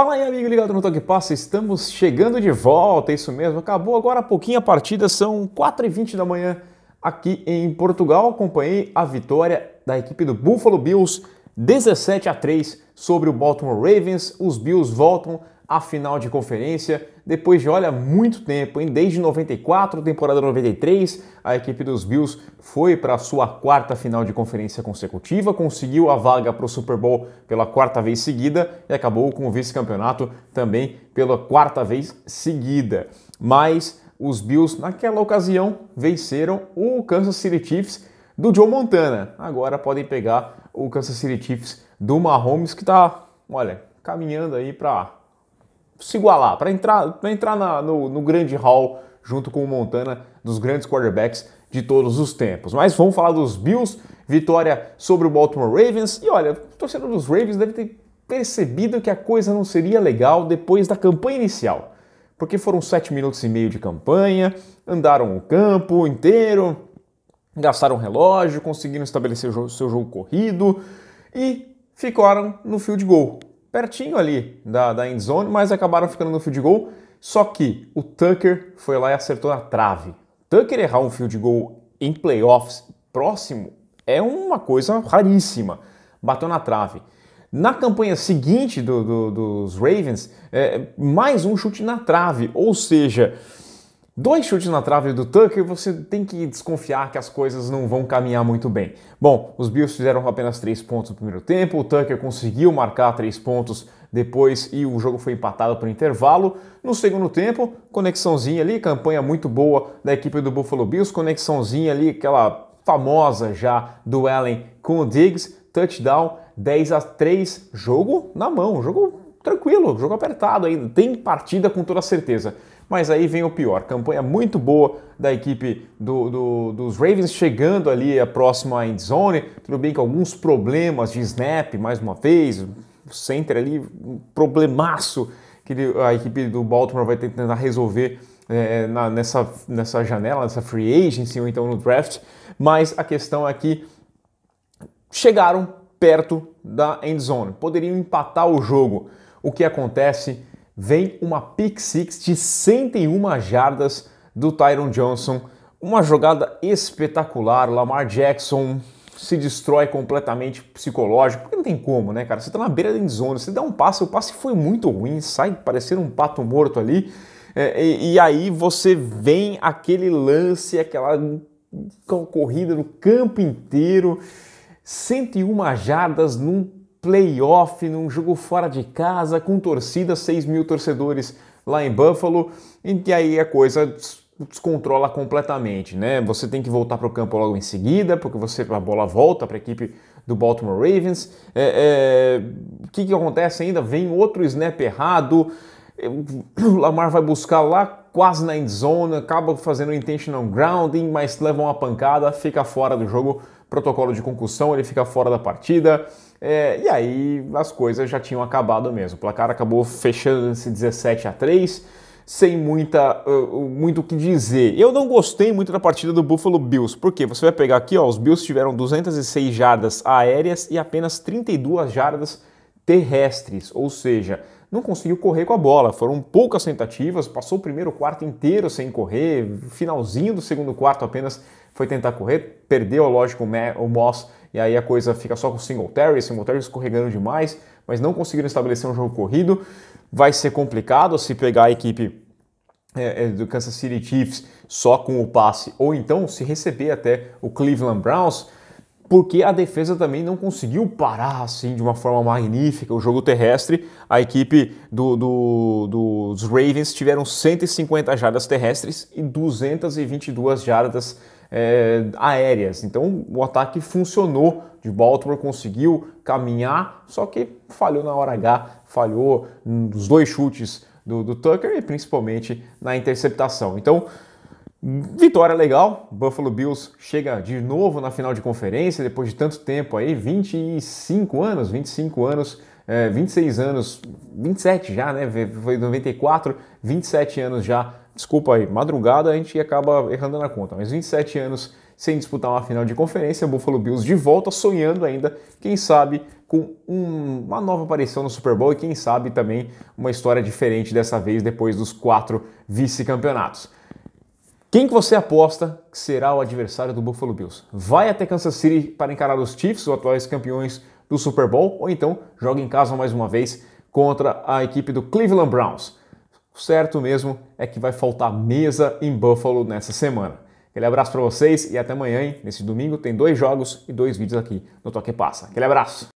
Fala aí, amigo ligado no Toque Passa, estamos chegando de volta, é isso mesmo. Acabou agora há pouquinho a partida, são 4h20 da manhã aqui em Portugal. Acompanhei a vitória da equipe do Buffalo Bills, 17 a 3 sobre o Baltimore Ravens. Os Bills voltam a final de conferência. Depois de, olha, muito tempo, hein? desde 94, temporada 93, a equipe dos Bills foi para a sua quarta final de conferência consecutiva, conseguiu a vaga para o Super Bowl pela quarta vez seguida e acabou com o vice-campeonato também pela quarta vez seguida. Mas os Bills, naquela ocasião, venceram o Kansas City Chiefs do Joe Montana. Agora podem pegar o Kansas City Chiefs do Mahomes, que está, olha, caminhando aí para se igualar, para entrar, pra entrar na, no, no grande hall junto com o Montana dos grandes quarterbacks de todos os tempos. Mas vamos falar dos Bills, vitória sobre o Baltimore Ravens. E olha, o torcedor dos Ravens deve ter percebido que a coisa não seria legal depois da campanha inicial. Porque foram sete minutos e meio de campanha, andaram o campo inteiro, gastaram o relógio, conseguiram estabelecer o seu jogo corrido e ficaram no field goal pertinho ali da, da end zone, mas acabaram ficando no field goal. Só que o Tucker foi lá e acertou na trave. Tucker errar um field goal em playoffs próximo é uma coisa raríssima. Bateu na trave. Na campanha seguinte do, do, dos Ravens, é, mais um chute na trave, ou seja, dois chutes na trave do Tucker, você tem que desconfiar que as coisas não vão caminhar muito bem. Bom, os Bills fizeram apenas três pontos no primeiro tempo, o Tucker conseguiu marcar três pontos depois e o jogo foi empatado por intervalo. No segundo tempo, conexãozinha ali, campanha muito boa da equipe do Buffalo Bills, conexãozinha ali, aquela famosa já do Allen com o Diggs, touchdown, 10 a 3, jogo na mão, jogo tranquilo, jogo apertado ainda, tem partida com toda certeza. Mas aí vem o pior: campanha muito boa da equipe do, do, dos Ravens chegando ali a é próxima end zone. Tudo bem que alguns problemas de snap, mais uma vez, o center ali, um problemaço que a equipe do Baltimore vai tentar resolver é, é, na, nessa, nessa janela, nessa free agency ou então no draft. Mas a questão é que chegaram perto da end zone, poderiam empatar o jogo. O que acontece vem uma pick six de 101 jardas do Tyron Johnson. Uma jogada espetacular. Lamar Jackson se destrói completamente psicológico. Porque não tem como, né, cara? Você tá na beira da zona, você dá um passe, o passe foi muito ruim, sai parecendo um pato morto ali. É, e, e aí você vem aquele lance, aquela corrida no campo inteiro. 101 jardas num playoff, num jogo fora de casa, com torcida, 6 mil torcedores lá em Buffalo, e aí a coisa descontrola completamente, né? Você tem que voltar para o campo logo em seguida, porque você a bola volta para a equipe do Baltimore Ravens. É, é, o que, que acontece ainda? Vem outro snap errado. O Lamar vai buscar lá quase na endzone, acaba fazendo intentional grounding, mas leva uma pancada, fica fora do jogo protocolo de concussão, ele fica fora da partida. É, e aí as coisas já tinham acabado mesmo. O placar acabou fechando-se 17 a 3, sem muita, uh, muito o que dizer. Eu não gostei muito da partida do Buffalo Bills, porque você vai pegar aqui, ó, os Bills tiveram 206 jardas aéreas e apenas 32 jardas terrestres, ou seja, não conseguiu correr com a bola. Foram poucas tentativas, passou o primeiro quarto inteiro sem correr, finalzinho do segundo quarto apenas foi tentar correr, perdeu, lógico, o Moss, e aí a coisa fica só com o Singletary, Singletary escorregando demais, mas não conseguiram estabelecer um jogo corrido. Vai ser complicado se pegar a equipe é, é, do Kansas City Chiefs só com o passe, ou então se receber até o Cleveland Browns, porque a defesa também não conseguiu parar assim de uma forma magnífica o jogo terrestre. A equipe do, do, dos Ravens tiveram 150 jardas terrestres e 222 jardas é, aéreas. Então o ataque funcionou de Baltimore, conseguiu caminhar, só que falhou na hora H, falhou nos dois chutes do, do Tucker e principalmente na interceptação. Então Vitória legal, Buffalo Bills chega de novo na final de conferência depois de tanto tempo aí, 25 anos, 25 anos, é, 26 anos, 27 já, né? Foi 94, 27 anos já. Desculpa aí, madrugada a gente acaba errando na conta, mas 27 anos sem disputar uma final de conferência, Buffalo Bills de volta sonhando ainda, quem sabe com um, uma nova aparição no Super Bowl e quem sabe também uma história diferente dessa vez depois dos quatro vice-campeonatos. Quem que você aposta que será o adversário do Buffalo Bills? Vai até Kansas City para encarar os Chiefs, os atuais campeões do Super Bowl, ou então joga em casa mais uma vez contra a equipe do Cleveland Browns? O certo mesmo é que vai faltar mesa em Buffalo nessa semana. Aquele abraço para vocês e até amanhã, hein? nesse domingo, tem dois jogos e dois vídeos aqui no Toque Passa. Aquele abraço!